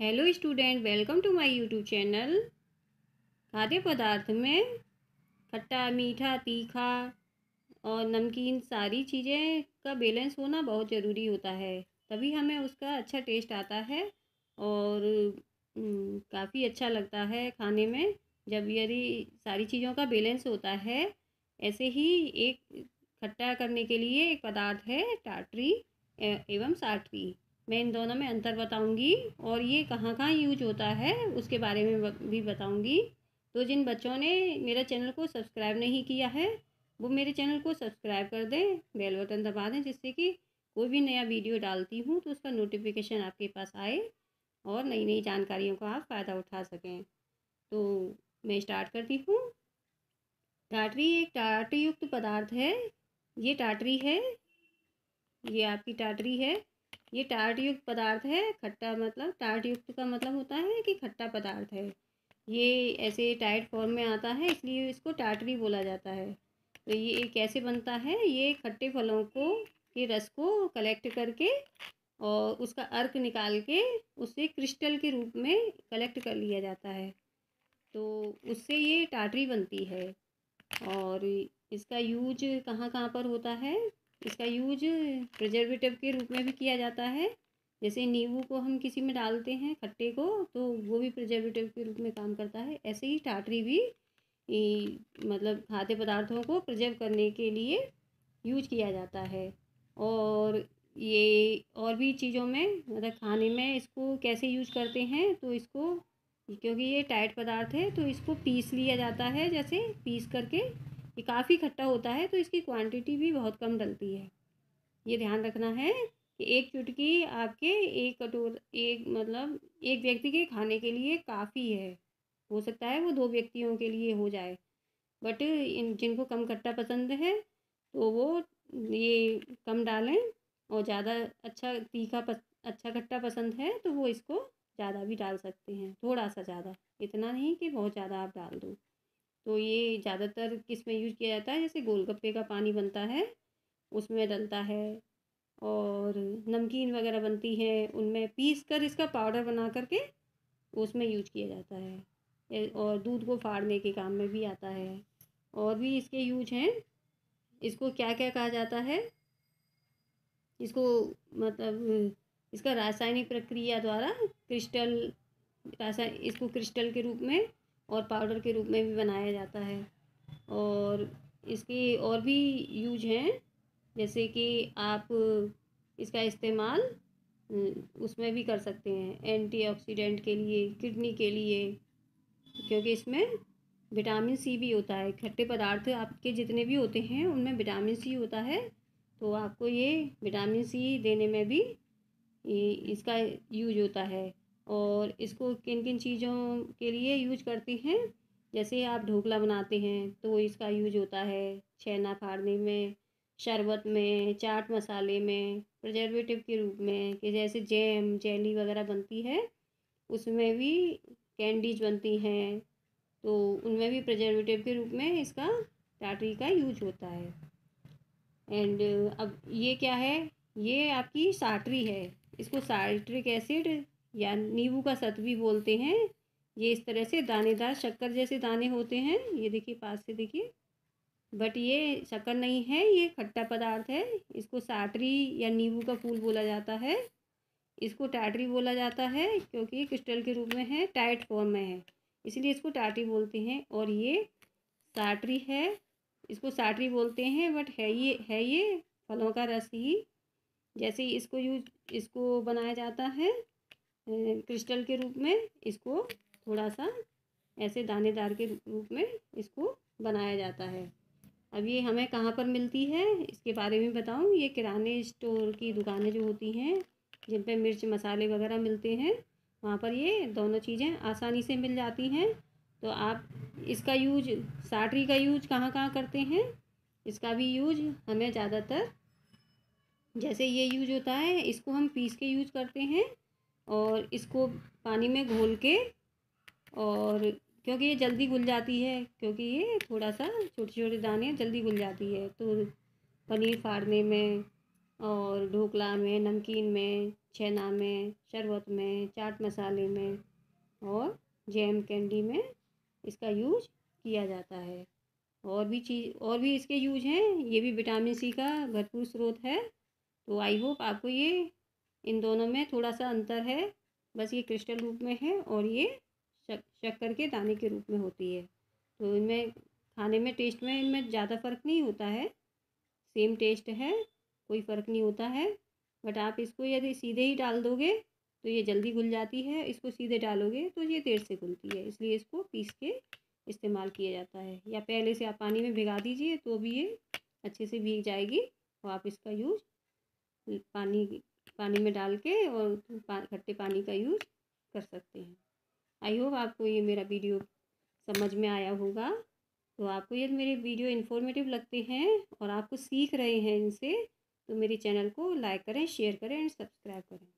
hello student welcome to my YouTube channel खाद्य पदार्थ में खट्टा मीठा तीखा और नमकीन सारी चीज़ें का बैलेंस होना बहुत ज़रूरी होता है तभी हमें उसका अच्छा टेस्ट आता है और हम्म, काफ़ी अच्छा लगता है खाने में जब यदि सारी चीज़ों का बैलेंस होता है ऐसे ही एक खट्टा करने के लिए एक पदार्थ है टाटरी एवं साटरी मैं इन दोनों में अंतर बताऊंगी और ये कहाँ कहाँ यूज होता है उसके बारे में भी बताऊंगी तो जिन बच्चों ने मेरा चैनल को सब्सक्राइब नहीं किया है वो मेरे चैनल को सब्सक्राइब कर दें बेल बटन दबा दें जिससे कि कोई भी नया वीडियो डालती हूँ तो उसका नोटिफिकेशन आपके पास आए और नई नई जानकारियों का आप फ़ायदा उठा सकें तो मैं स्टार्ट करती हूँ टाटरी एक टाटरी युक्त पदार्थ है ये टाटरी है ये आपकी टाटरी है ये टाट युक्त पदार्थ है खट्टा मतलब टाट युक्त का मतलब होता है कि खट्टा पदार्थ है ये ऐसे टाइट फॉर्म में आता है इसलिए इसको टाट भी बोला जाता है तो ये कैसे बनता है ये खट्टे फलों को ये रस को कलेक्ट करके और उसका अर्क निकाल के उसे क्रिस्टल के रूप में कलेक्ट कर लिया जाता है तो उससे ये टाटरी बनती है और इसका यूज कहाँ कहाँ पर होता है इसका यूज प्रजर्वेटिव के रूप में भी किया जाता है जैसे नींबू को हम किसी में डालते हैं खट्टे को तो वो भी प्रजर्वेटिव के रूप में काम करता है ऐसे ही टाटरी भी ए, मतलब खाद्य पदार्थों को प्रजर्व करने के लिए यूज किया जाता है और ये और भी चीज़ों में मतलब खाने में इसको कैसे यूज करते हैं तो इसको क्योंकि ये टाइट पदार्थ है तो इसको पीस लिया जाता है जैसे पीस करके ये काफ़ी खट्टा होता है तो इसकी क्वांटिटी भी बहुत कम डलती है ये ध्यान रखना है कि एक चुटकी आपके एक कटोर एक मतलब एक व्यक्ति के खाने के लिए काफ़ी है हो सकता है वो दो व्यक्तियों के लिए हो जाए बट इन जिनको कम खट्टा पसंद है तो वो ये कम डालें और ज़्यादा अच्छा तीखा पस, अच्छा खट्टा पसंद है तो वो इसको ज़्यादा भी डाल सकते हैं थोड़ा सा ज़्यादा इतना नहीं कि बहुत ज़्यादा आप डाल दो तो ये ज़्यादातर किस में यूज किया जाता है जैसे गोलगप्पे का पानी बनता है उसमें डलता है और नमकीन वगैरह बनती है उनमें पीस कर इसका पाउडर बना करके उसमें यूज किया जाता है और दूध को फाड़ने के काम में भी आता है और भी इसके यूज हैं इसको क्या क्या कहा जाता है इसको मतलब इसका रासायनिक प्रक्रिया द्वारा क्रिस्टल रासायन इसको क्रिस्टल के रूप में और पाउडर के रूप में भी बनाया जाता है और इसकी और भी यूज हैं जैसे कि आप इसका इस्तेमाल हम्म, उसमें भी कर सकते हैं एंटीऑक्सीडेंट के लिए किडनी के लिए क्योंकि इसमें विटामिन सी भी होता है खट्टे पदार्थ आपके जितने भी होते हैं उनमें विटामिन सी होता है तो आपको ये विटामिन सी देने में भी इसका यूज होता है और इसको किन किन चीज़ों के लिए यूज करते हैं जैसे आप ढोकला बनाते हैं तो इसका यूज होता है छेना फाड़ने में शरबत में चाट मसाले में प्रजर्वेटिव के रूप में कि जैसे जैम जेली वगैरह बनती है उसमें भी कैंडीज बनती हैं तो उनमें भी प्रजर्वेटिव के रूप में इसका टाटरी का यूज होता है एंड अब ये क्या है ये आपकी साटरी है इसको साइट्रिक एसिड या नींबू का सत भी बोलते हैं ये इस तरह से दानेदार शक्कर जैसे दाने होते हैं ये देखिए पास से देखिए बट ये शक्कर नहीं है ये खट्टा पदार्थ है इसको साटरी या नींबू का फूल बोला जाता है इसको टाटरी बोला जाता है क्योंकि ये क्रिस्टल के रूप में है टाइट फॉर्म में है इसलिए इसको टाटरी बोलते हैं और ये साटरी है इसको साटरी बोलते हैं बट है ये है ये फलों का रस ही जैसे इसको यूज इसको बनाया जाता है क्रिस्टल के रूप में इसको थोड़ा सा ऐसे दानेदार के रूप में इसको बनाया जाता है अब ये हमें कहाँ पर मिलती है इसके बारे में बताऊँ ये किराने स्टोर की दुकानें जो होती हैं जिन पर मिर्च मसाले वगैरह मिलते हैं वहाँ पर ये दोनों चीज़ें आसानी से मिल जाती हैं तो आप इसका यूज साटरी का यूज कहाँ कहाँ करते हैं इसका भी यूज हमें ज़्यादातर जैसे ये यूज होता है इसको हम पीस के यूज करते हैं और इसको पानी में घोल के और क्योंकि ये जल्दी घुल जाती है क्योंकि ये थोड़ा सा छोटे छोटे दाने जल्दी घुल जाती है तो पनीर फाड़ने में और ढोकला में नमकीन में छेना में शरबत में चाट मसाले में और जैम कैंडी में इसका यूज किया जाता है और भी चीज़ और भी इसके यूज हैं ये भी विटामिन सी का भरपूर स्रोत है तो आई होप आपको ये इन दोनों में थोड़ा सा अंतर है बस ये क्रिस्टल रूप में है और ये शक, शक्कर के दाने के रूप में होती है तो इनमें खाने में टेस्ट में इनमें ज़्यादा फ़र्क नहीं होता है सेम टेस्ट है कोई फ़र्क नहीं होता है बट आप इसको यदि सीधे ही डाल दोगे तो ये जल्दी घुल जाती है इसको सीधे डालोगे तो ये देर से घुलती है इसलिए इसको पीस के इस्तेमाल किया जाता है या पहले से आप पानी में भिगा दीजिए तो भी ये अच्छे से भीग जाएगी और आप इसका यूज पानी पानी में डाल के और खट्टे पानी का यूज कर सकते हैं आई होप आपको ये मेरा वीडियो समझ में आया होगा तो आपको यदि मेरे वीडियो इन्फॉर्मेटिव लगते हैं और आप कुछ सीख रहे हैं इनसे तो मेरे चैनल को लाइक करें शेयर करें एंड सब्सक्राइब करें